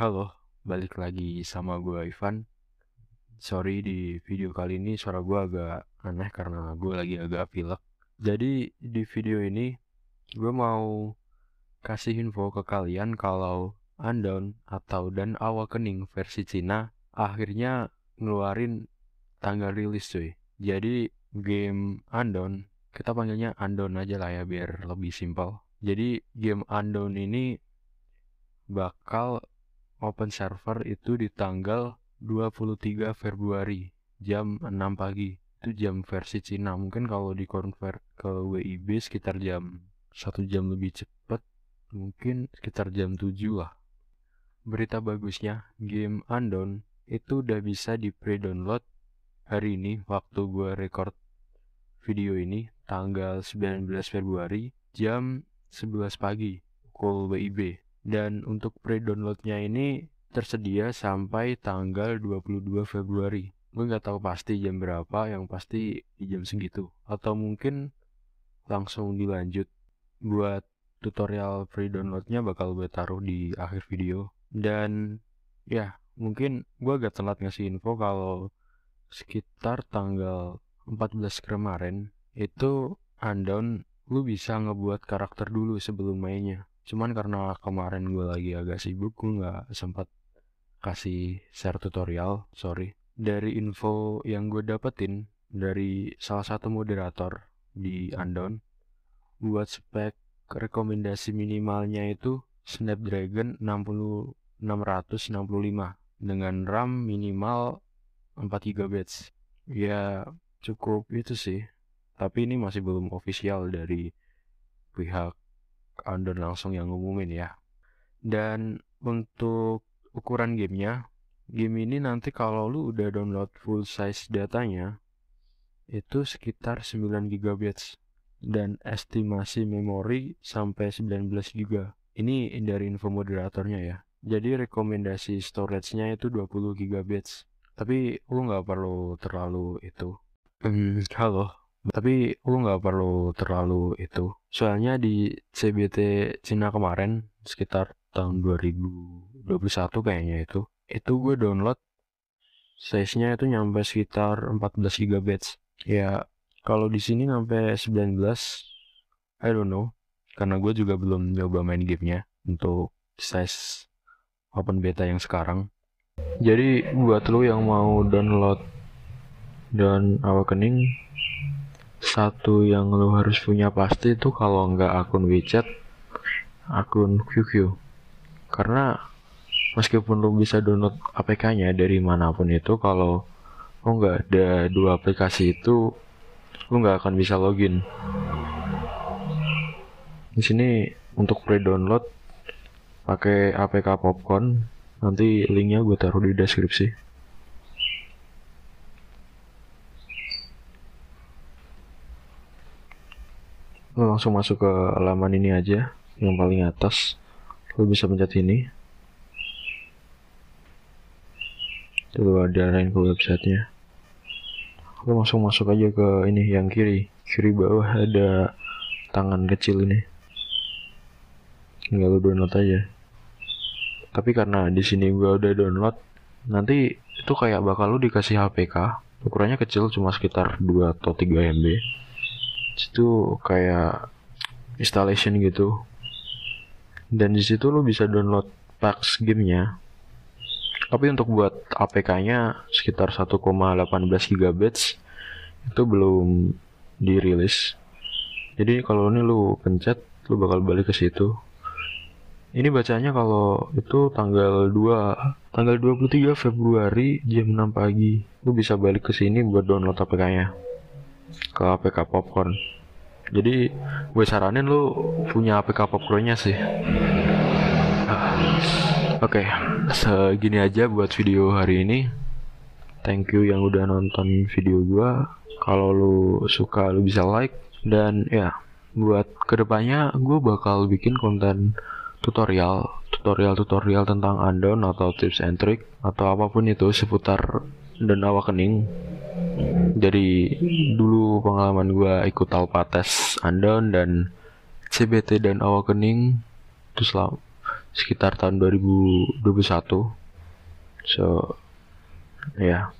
halo, balik lagi sama gue Ivan Sorry di hmm. video kali ini suara gue agak aneh karena gue lagi agak pilek Jadi di video ini gue mau kasih info ke kalian kalau Undown atau Dan Awakening versi Cina Akhirnya ngeluarin tanggal rilis cuy Jadi game Undown, kita panggilnya Undown aja lah ya biar lebih simpel jadi game Undown ini bakal open server itu di tanggal 23 Februari jam 6 pagi itu jam versi Cina mungkin kalau di convert ke WIB sekitar jam satu jam lebih cepat mungkin sekitar jam 7 lah berita bagusnya game Undone itu udah bisa di pre-download hari ini waktu gue record video ini tanggal 19 Februari jam 11 pagi pukul WIB dan untuk pre-downloadnya ini tersedia sampai tanggal 22 Februari gue nggak tahu pasti jam berapa yang pasti di jam segitu atau mungkin langsung dilanjut buat tutorial pre downloadnya bakal gue taruh di akhir video dan ya mungkin gue agak telat ngasih info kalau sekitar tanggal 14 kemarin itu undown lu bisa ngebuat karakter dulu sebelum mainnya cuman karena kemarin gue lagi agak sibuk gue nggak sempat kasih share tutorial sorry dari info yang gue dapetin dari salah satu moderator di Andon buat spek rekomendasi minimalnya itu Snapdragon 6665 dengan RAM minimal 4 GB. Ya cukup itu sih. Tapi ini masih belum official dari pihak Under langsung yang ngumumin ya. Dan untuk ukuran gamenya, game ini nanti kalau lu udah download full size datanya, itu sekitar 9 GB dan estimasi memori sampai 19 GB. Ini dari info moderatornya ya. Jadi rekomendasi storage-nya itu 20 GB. Tapi lu nggak perlu terlalu itu. Hmm, halo, tapi lu nggak perlu terlalu itu soalnya di CBT Cina kemarin sekitar tahun 2021 kayaknya itu itu gue download size-nya itu nyampe sekitar 14 GB ya kalau di sini nyampe 19 I don't know karena gue juga belum nyoba main gamenya untuk size open beta yang sekarang jadi buat lu yang mau download dan Awakening satu yang lo harus punya pasti itu kalau nggak akun WeChat akun QQ karena meskipun lo bisa download APK-nya dari manapun itu kalau lo nggak ada dua aplikasi itu lo nggak akan bisa login di sini untuk pre-download pakai APK Popcorn nanti linknya gue taruh di deskripsi langsung masuk ke halaman ini aja yang paling atas lo bisa pencet ini coba lain ke websitenya lo langsung masuk aja ke ini yang kiri kiri bawah ada tangan kecil ini tinggal lo download aja tapi karena di sini gue udah download nanti itu kayak bakal lo dikasih HPK ukurannya kecil cuma sekitar 2 atau 3 MB itu kayak installation gitu dan di situ lo bisa download packs gamenya tapi untuk buat APK-nya sekitar 1,18 GB itu belum dirilis jadi kalau ini lu pencet lu bakal balik ke situ ini bacanya kalau itu tanggal 2 tanggal 23 Februari jam 6 pagi lu bisa balik ke sini buat download APK-nya ke APK Popcorn jadi gue saranin lu punya APK Popcornnya sih ah, Oke, okay, segini aja buat video hari ini. Thank you yang udah nonton video gua. Kalau lu suka lu bisa like dan ya buat kedepannya gue bakal bikin konten tutorial tutorial-tutorial tentang Andon atau tips and trick atau apapun itu seputar dan awakening dari dulu pengalaman gue ikut tes Andon dan CBT dan Awakening itu selama sekitar tahun 2021 so ya yeah.